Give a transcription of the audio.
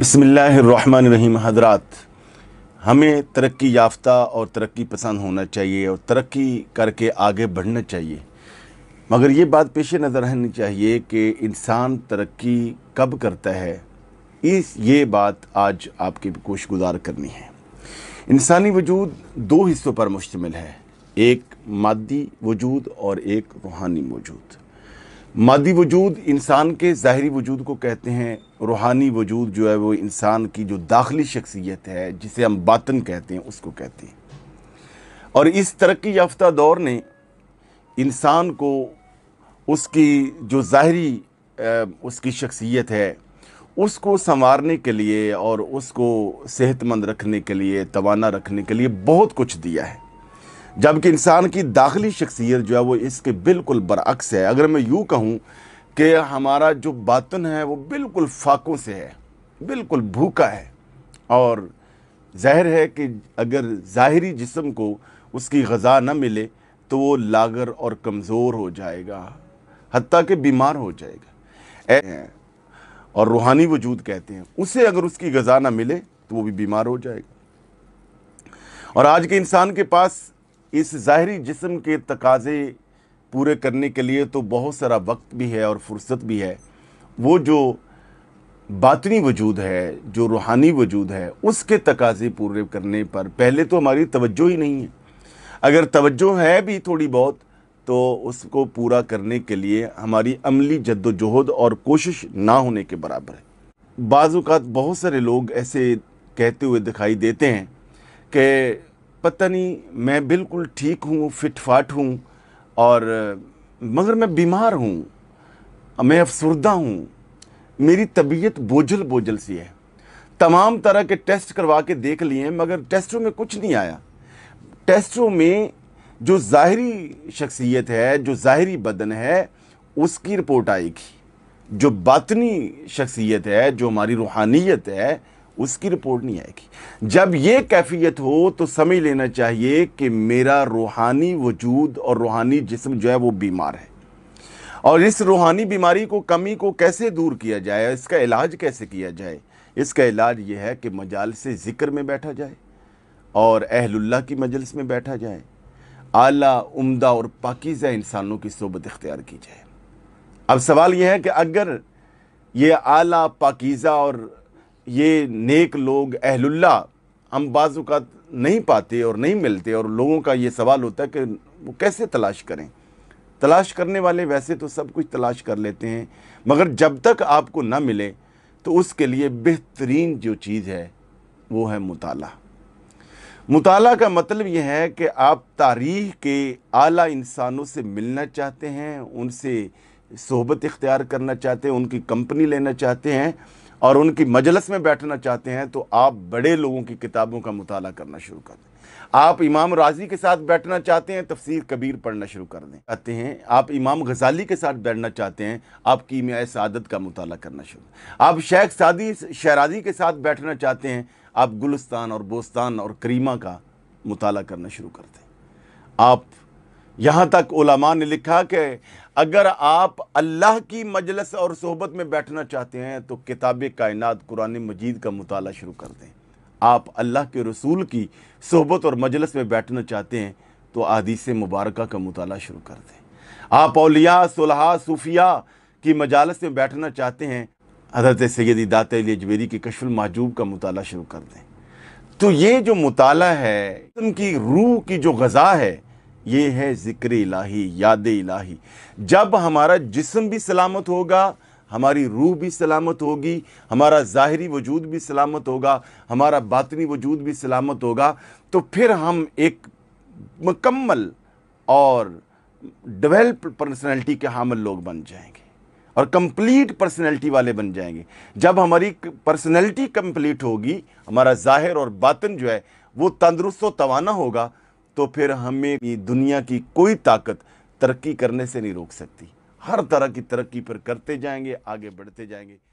بسم اللہ الرحمن الرحیم حضرات ہمیں ترقی یافتہ اور ترقی پسند ہونا چاہیے اور ترقی کر کے آگے بڑھنا چاہیے مگر یہ بات پیش نظر رہنی چاہیے کہ انسان ترقی کب کرتا ہے اس یہ بات آج آپ کی کوشش گزار کرنی ہے انسانی وجود دو حصوں پر مشتمل ہے ایک مادی وجود اور ایک روحانی وجود مادی وجود انسان کے ظاہری وجود کو کہتے ہیں روحانی وجود جو ہے وہ انسان کی جو داخلی شخصیت ہے جسے ہم باطن کہتے ہیں اس کو کہتے ہیں اور اس ترقی یافتہ دور نے انسان کو اس کی جو ظاہری اس کی شخصیت ہے اس کو سنوارنے کے لیے اور اس کو صحت مند رکھنے کے لیے توانا رکھنے کے لیے بہت کچھ دیا ہے جبکہ انسان کی داخلی شخصیت جو ہے وہ اس کے بالکل برعکس ہے اگر میں یوں کہوں کہ ہمارا جو باطن ہے وہ بالکل فاقوں سے ہے بالکل بھوکا ہے اور ظاہر ہے کہ اگر ظاہری جسم کو اس کی غذا نہ ملے تو وہ لاغر اور کمزور ہو جائے گا حتیٰ کہ بیمار ہو جائے گا اور روحانی وجود کہتے ہیں اسے اگر اس کی غذا نہ ملے تو وہ بھی بیمار ہو جائے گا اور آج کے انسان کے پاس اس ظاہری جسم کے تقاضے پورے کرنے کے لیے تو بہت سارا وقت بھی ہے اور فرصت بھی ہے وہ جو باطنی وجود ہے جو روحانی وجود ہے اس کے تقاضے پورے کرنے پر پہلے تو ہماری توجہ ہی نہیں ہے اگر توجہ ہے بھی تھوڑی بہت تو اس کو پورا کرنے کے لیے ہماری عملی جد و جہد اور کوشش نہ ہونے کے برابر ہے بعض اوقات بہت سارے لوگ ایسے کہتے ہوئے دکھائی دیتے ہیں کہ پتہ نہیں میں بالکل ٹھیک ہوں فٹ فاٹ ہوں اور مگر میں بیمار ہوں میں افسردہ ہوں میری طبیعت بوجھل بوجھل سی ہے تمام طرح کے ٹیسٹ کروا کے دیکھ لیے مگر ٹیسٹوں میں کچھ نہیں آیا ٹیسٹوں میں جو ظاہری شخصیت ہے جو ظاہری بدن ہے اس کی رپورٹ آئے گی جو باطنی شخصیت ہے جو ہماری روحانیت ہے اس کی رپورٹ نہیں آئے گی جب یہ کیفیت ہو تو سمجھ لینا چاہیے کہ میرا روحانی وجود اور روحانی جسم جو ہے وہ بیمار ہے اور اس روحانی بیماری کو کمی کو کیسے دور کیا جائے اس کا علاج کیسے کیا جائے اس کا علاج یہ ہے کہ مجالس ذکر میں بیٹھا جائے اور اہل اللہ کی مجلس میں بیٹھا جائے اعلیٰ عمدہ اور پاکیزہ انسانوں کی صحبت اختیار کی جائے اب سوال یہ ہے کہ اگر یہ اعلیٰ پاکیزہ اور یہ نیک لوگ اہل اللہ ہم بعض اوقات نہیں پاتے اور نہیں ملتے اور لوگوں کا یہ سوال ہوتا ہے کہ وہ کیسے تلاش کریں تلاش کرنے والے ویسے تو سب کچھ تلاش کر لیتے ہیں مگر جب تک آپ کو نہ ملے تو اس کے لیے بہترین جو چیز ہے وہ ہے مطالعہ مطالعہ کا مطلب یہ ہے کہ آپ تاریخ کے اعلیٰ انسانوں سے ملنا چاہتے ہیں ان سے صحبت اختیار کرنا چاہتے ہیں ان کی کمپنی لینا چاہتے ہیں اور ان کی مجلس میں بیٹھنا چاہتے ہیں تو آپ بڑے لوگوں کی کتابوں کا مطالعہ کرنا شروع کر دیں آپ امام رازی کے ساتھ بیٹھنا چاہتے ہیں تفسیر کبیر پڑھنا شروع کر دیں آتے ہیں آپ امام غزالی کے ساتھ بیٹھنا چاہتے ہیں آپ کیمیاء سعادت کا مطالعہ کرنا شروع آپ شیخ سادی شہرازی کے ساتھ بیٹھنا چاہتے ہیں آپ گلستان اور بوستان اور کریمہ کا مطالعہ کرنا شروع کر دیں آپ یہاں تک علماء نے لکھا کہ اگر آپ اللہ کی مجلس اور صحبت میں بیٹھنا چاہتے ہیں تو کتاب کائنات قرآن مجید کا مطالعہ شروع کر دیں آپ اللہ کے رسول کی صحبت اور مجلس میں بیٹھنا چاہتے ہیں تو عادیث مبارکہ کا مطالعہ شروع کر دیں آپ اولیاء صلحاء صوفیہ کی مجالس میں بیٹھنا چاہتے ہیں حضرت سیدی دات علی جبیری کی کشف المحجوب کا مطالعہ شروع کر دیں تو یہ جو مطالعہ ہے ان کی روح کی جو غذا ہے یہ ہے ذکر الہی یاد الہی جب ہمارا جسم بھی سلامت ہوگا ہماری روح بھی سلامت ہوگی ہمارا ظاہری وجود بھی سلامت ہوگا ہمارا باطنی وجود بھی سلامت ہوگا تو پھر ہم ایک مکمل اور ڈیولپ پرسنالٹی کے حامل لوگ بن جائیں گے اور کمپلیٹ پرسنالٹی والے بن جائیں گے جب ہماری پرسنالٹی کمپلیٹ ہوگی ہمارا ظاہر اور باطن جو ہے وہ تندرست و توانا ہوگا تو پھر ہمیں دنیا کی کوئی طاقت ترقی کرنے سے نہیں روک سکتی ہر طرح کی ترقی پھر کرتے جائیں گے آگے بڑھتے جائیں گے